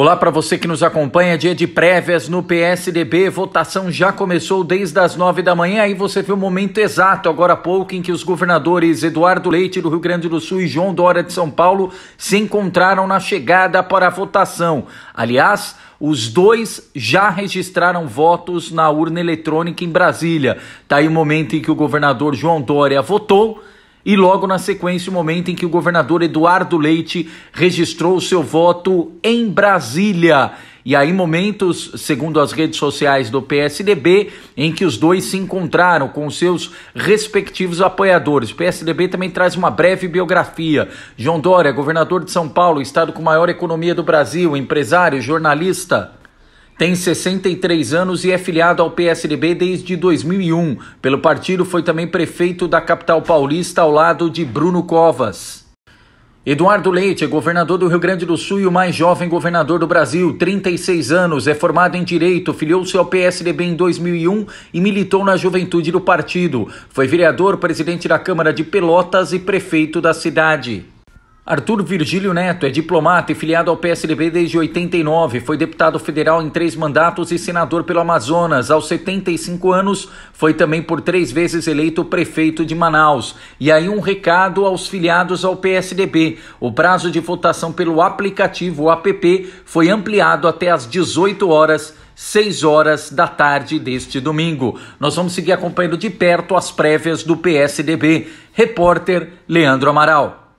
Olá para você que nos acompanha, dia de prévias no PSDB, votação já começou desde as nove da manhã e você viu o momento exato agora há pouco em que os governadores Eduardo Leite do Rio Grande do Sul e João Dória de São Paulo se encontraram na chegada para a votação. Aliás, os dois já registraram votos na urna eletrônica em Brasília. Tá aí o momento em que o governador João Dória votou e logo na sequência o momento em que o governador Eduardo Leite registrou seu voto em Brasília. E aí momentos, segundo as redes sociais do PSDB, em que os dois se encontraram com seus respectivos apoiadores. O PSDB também traz uma breve biografia. João Dória, governador de São Paulo, estado com maior economia do Brasil, empresário, jornalista, tem 63 anos e é filiado ao PSDB desde 2001. Pelo partido, foi também prefeito da capital paulista ao lado de Bruno Covas. Eduardo Leite é governador do Rio Grande do Sul e o mais jovem governador do Brasil, 36 anos, é formado em Direito, filiou-se ao PSDB em 2001 e militou na juventude do partido. Foi vereador, presidente da Câmara de Pelotas e prefeito da cidade. Arthur Virgílio Neto é diplomata e filiado ao PSDB desde 89, foi deputado federal em três mandatos e senador pelo Amazonas. Aos 75 anos, foi também por três vezes eleito prefeito de Manaus. E aí um recado aos filiados ao PSDB. O prazo de votação pelo aplicativo APP foi ampliado até às 18 horas 6 horas da tarde deste domingo. Nós vamos seguir acompanhando de perto as prévias do PSDB. Repórter Leandro Amaral.